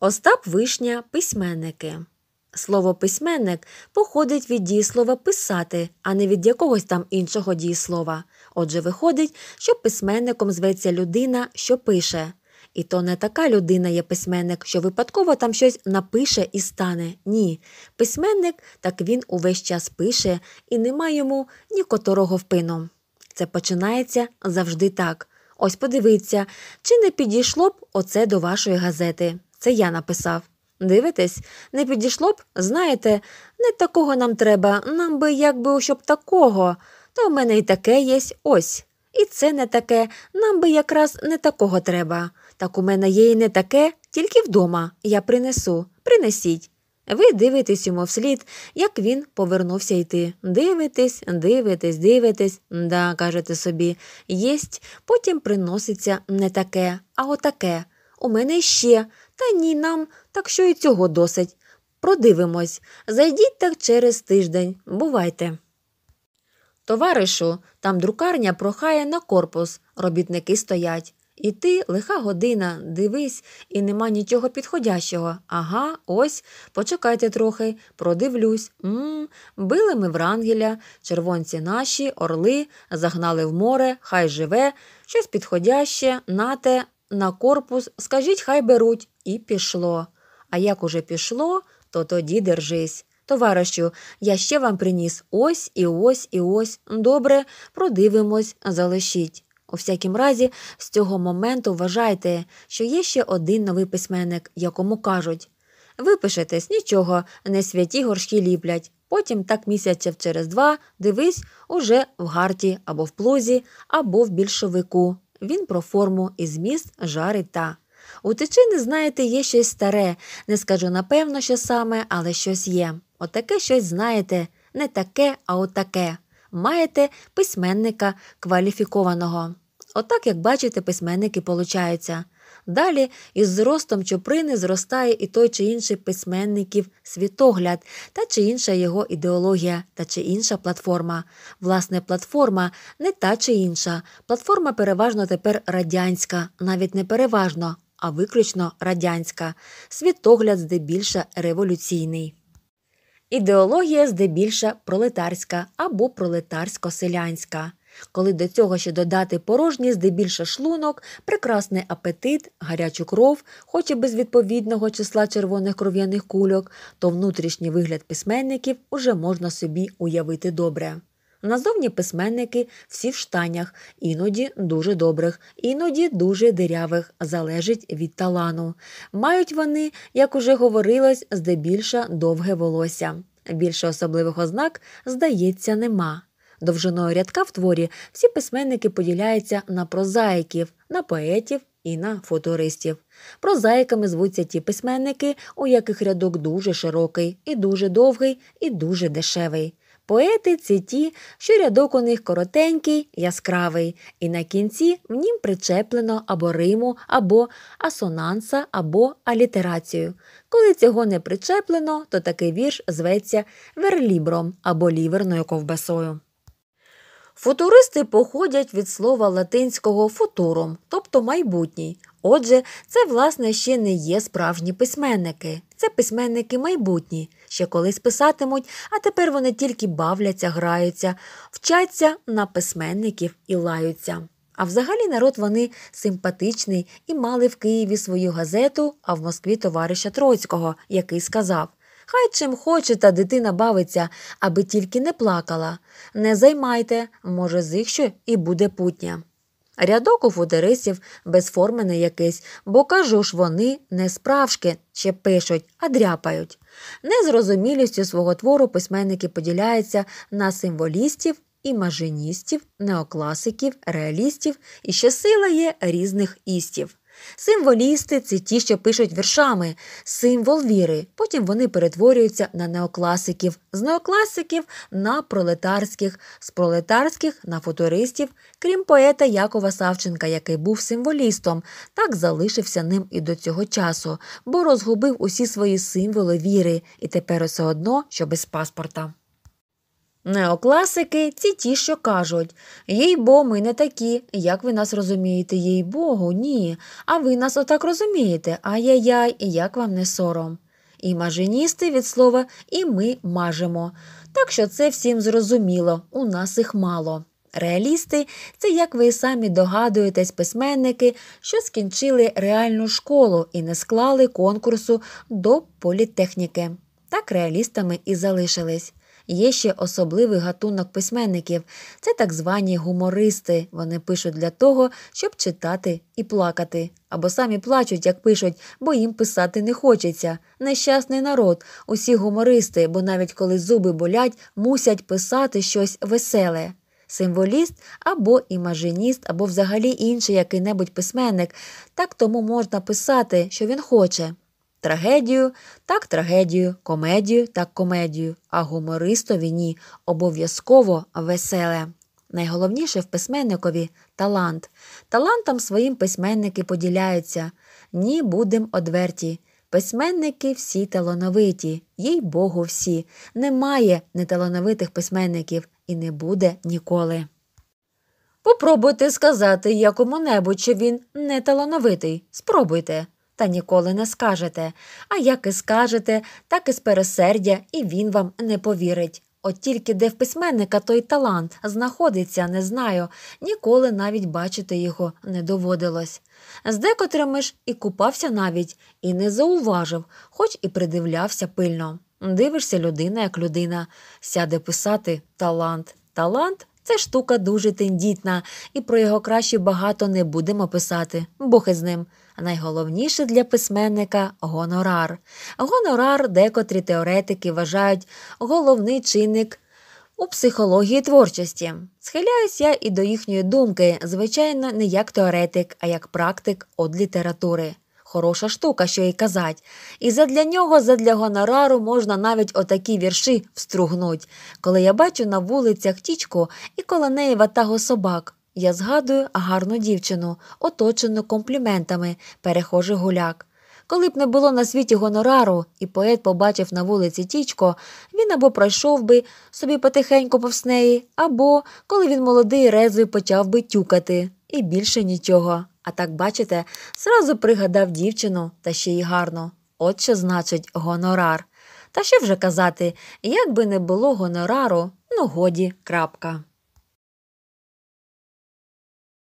Остап Вишня письменники. Слово письменник походить від дієслова писати, а не від якогось там іншого дієслова. Отже, виходить, що письменником зветься людина, що пише. І то не така людина є письменник, що випадково там щось напише і стане. Ні. Письменник так він увесь час пише і нема йому ні которого впину. Це починається завжди так. Ось подивіться, чи не підійшло б оце до вашої газети. Це я написав. Дивитесь, не підійшло б, знаєте, не такого нам треба, нам би якби щоб такого, Та в мене і таке є ось. І це не таке, нам би якраз не такого треба. Так у мене є і не таке, тільки вдома. Я принесу, принесіть. Ви дивитесь йому вслід, як він повернувся йти. Дивитись, дивитесь, дивитесь, да, кажете собі, єсть, потім приноситься не таке, а отаке. У мене ще та ні нам, так що і цього досить. Продивимось, зайдіть так через тиждень, бувайте. Товаришу, там друкарня прохає на корпус, робітники стоять. І ти, лиха година, дивись, і нема нічого підходящого. Ага, ось, почекайте трохи, продивлюсь. Мм, били ми врангеля, червонці наші, орли, загнали в море, хай живе, щось підходяще, нате, на корпус, скажіть, хай беруть, і пішло. А як уже пішло, то тоді держись. Товаришю, я ще вам приніс ось і ось і ось. Добре, продивимось, залишіть. У всякім разі, з цього моменту вважайте, що є ще один новий письменник, якому кажуть випишетесь, нічого, не святі горшки ліплять. Потім, так місяців через два, дивись, уже в гарті або в плузі, або в більшовику. Він про форму і зміст жари та. У тичини, знаєте, є щось старе, не скажу напевно, що саме, але щось є. Отаке щось знаєте, не таке, а отаке. Маєте письменника кваліфікованого. Отак, як бачите, письменники получаються. Далі із зростом Чуприни зростає і той чи інший письменників світогляд, та чи інша його ідеологія, та чи інша платформа. Власне, платформа не та чи інша. Платформа переважно тепер радянська, навіть не переважно, а виключно радянська. Світогляд здебільше революційний. Ідеологія здебільше пролетарська або пролетарсько-селянська коли до цього ще додати порожній здебільше шлунок, прекрасний апетит, гарячу кров, хоч і без відповідного числа червоних кров'яних кульок, то внутрішній вигляд письменників уже можна собі уявити добре. Назовні письменники всі в штанях, іноді дуже добрих, іноді дуже дирявих, залежить від талану. Мають вони, як уже говорилось, здебільша довге волосся. Більше особливих ознак, здається, нема. Довжиною рядка в творі всі письменники поділяються на прозаїків, на поетів і на футуристів. Прозаїками звуться ті письменники, у яких рядок дуже широкий, і дуже довгий, і дуже дешевий. Поети це ті, що рядок у них коротенький, яскравий, і на кінці в нім причеплено або риму, або асонанса, або алітерацію. Коли цього не причеплено, то такий вірш зветься верлібром або ліверною ковбасою. Футуристи походять від слова латинського футуром, тобто майбутній. Отже, це, власне, ще не є справжні письменники. Це письменники майбутні, ще колись писатимуть, а тепер вони тільки бавляться, граються, вчаться на письменників і лаються. А взагалі народ вони симпатичний і мали в Києві свою газету, а в Москві товариша Троцького, який сказав: Хай чим хоче, та дитина бавиться, аби тільки не плакала. Не займайте, може, з їх ще і буде путня. Рядок у фудерисів безформений якийсь, бо кажу ж, вони не справжки ще пишуть, а дряпають. Незрозумілістю свого твору письменники поділяються на символістів і мажиністів, неокласиків, реалістів, і ще сила є різних істів. Символісти це ті, що пишуть віршами, символ віри. Потім вони перетворюються на неокласиків, з неокласиків на пролетарських, з пролетарських на футуристів, крім поета Якова Савченка, який був символістом, так залишився ним і до цього часу, бо розгубив усі свої символи віри, і тепер усе одно, що без паспорта. Неокласики ці ті, що кажуть їй бо, ми не такі. Як ви нас розумієте, їй богу, ні. А ви нас отак розумієте. Ай-яй-яй, як вам не сором. І маженісти від слова і ми мажемо. Так що це всім зрозуміло, у нас їх мало. Реалісти це, як ви самі догадуєтесь, письменники, що скінчили реальну школу і не склали конкурсу до політехніки. Так реалістами і залишились. Є ще особливий гатунок письменників це так звані гумористи. Вони пишуть для того, щоб читати і плакати. Або самі плачуть, як пишуть, бо їм писати не хочеться. Нещасний народ, усі гумористи, бо навіть коли зуби болять, мусять писати щось веселе. Символіст або імажиніст, або взагалі інший який-небудь письменник. Так тому можна писати, що він хоче. Трагедію, так трагедію, комедію так комедію, а гумористові ні, обов'язково веселе. Найголовніше в письменникові талант. Талантам своїм письменники поділяються. Ні, будем одверті. Письменники всі талановиті, їй Богу, всі. Немає неталановитих письменників і не буде ніколи. Попробуйте сказати якому небудь, чи він не талановитий. Спробуйте та ніколи не скажете, а як і скажете, так і з пересердя, і він вам не повірить. От тільки де в письменника той талант знаходиться, не знаю, ніколи навіть бачити його не доводилось. З декотрими ж і купався навіть, і не зауважив, хоч і придивлявся пильно. Дивишся людина як людина, сяде писати талант. Талант це штука дуже тендітна, і про його краще багато не будемо писати, Бог із ним найголовніше для письменника гонорар. Гонорар декотрі теоретики вважають головний чинник у психології творчості. Схиляюсь я і до їхньої думки, звичайно, не як теоретик, а як практик од літератури. Хороша штука, що й казать. І задля нього, задля гонорару можна навіть отакі вірші встругнуть, коли я бачу на вулицях тічку і коло неї ватаго собак. Я згадую гарну дівчину, оточену компліментами перехоже гуляк. Коли б не було на світі гонорару, і поет побачив на вулиці тічко, він або пройшов би собі потихеньку повз неї, або, коли він молодий, резвий почав би тюкати і більше нічого. А так, бачите, сразу пригадав дівчину та ще й гарно. От що значить гонорар. Та що вже казати, як би не було гонорару, ну годі крапка.